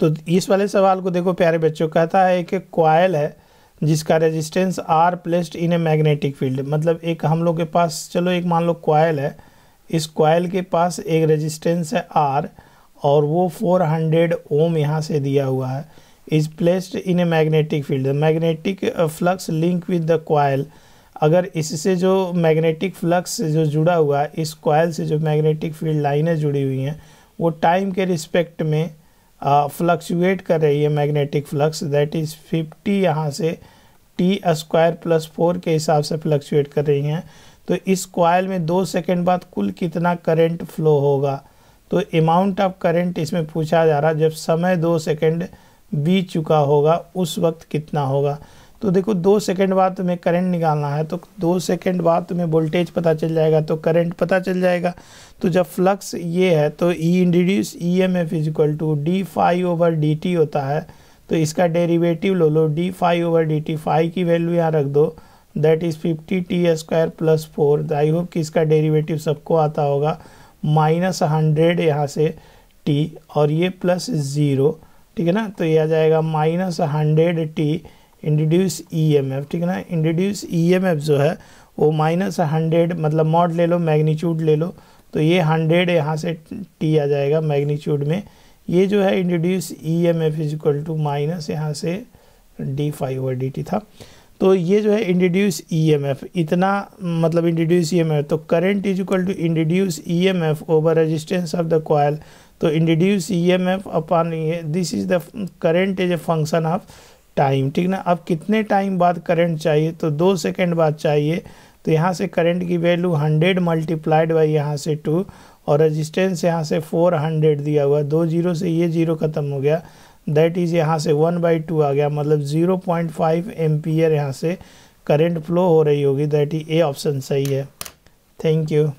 तो इस वाले सवाल को देखो प्यारे बच्चों कहता है कि क्वाइल है जिसका resistance R placed in a magnetic field मतलब एक हम लोग के पास चलो एक मान लो क्वाइल है इस क्वाइल के पास एक रेजिस्टेंस है आर और वो 400 ओम यहाँ से दिया हुआ है is placed in a magnetic field magnetic flux link with the coil अगर इससे जो मैग्नेटिक फ्लक्स से जो जुड़ा हुआ है इस क्वाइल से जो मैग्नेटिक फील्ड लाइनें जुड़ी हुई हैं वो टाइम के रिस्पेक्ट में फ्लक्चुएट कर रही है magnetic flux that is fifty यहाँ से टी स्क्वायर प्लस फोर के हिसाब से फ्लक्चुएट कर रही हैं तो इस क्वाइल में दो सेकेंड बाद कुल कितना करंट फ्लो होगा तो अमाउंट ऑफ करंट इसमें पूछा जा रहा जब समय दो सेकेंड बीत चुका होगा उस वक्त कितना होगा तो देखो दो सेकंड बाद तुम्हें करंट निकालना है तो दो सेकंड बाद तुम्हें वोल्टेज पता चल जाएगा तो करंट पता चल जाएगा तो जब फ्लक्स ये है तो E induced E M F is equal to D phi over D T होता है तो इसका डेरिवेटिव लो लो D phi over D T phi की वैल्यू यहाँ रख दो that is fifty T square plus four I hope कि इसका डेरीवेटिव सबको आता होगा माइनस हंड्रेड यहाँ से टी और ये प्लस ज़ीरो ठीक है ना तो यह आ जाएगा minus hundred T induced EMF e ठीक है ना इंट्रोड्यूस ईएमएफ e जो है वो माइनस हंड्रेड मतलब मॉड ले लो मैग्नीट्यूड ले लो तो ये हंड्रेड यहाँ से टी आ जाएगा मैग्नीट्यूड में ये जो है induced E M F is equal to minus यहाँ से D phi over D T था तो ये जो है इंट्रोड्यूस ई एम एफ इतना मतलब इंट्रोड्यूस ई एम एफ तो current is equal to induced E M F over resistance of the coil तो induced E M F upon this is the current is a function of time ठीक ना अब कितने time बाद current चाहिए तो दो सेकेंड बाद चाहिए तो यहाँ से करंट की वैल्यू हंड्रेड मल्टीप्लाइड बाई यहाँ से टू और रजिस्टेंस यहाँ से फोर हंड्रेड दिया हुआ दो जीरो से ये जीरो ख़त्म हो गया दैट इज़ यहाँ से वन बाई टू आ गया मतलब ज़ीरो पॉइंट फाइव एम्पियर यहाँ से करेंट फ्लो हो रही होगी दैट इज़ ये ऑप्शन सही है थैंक यू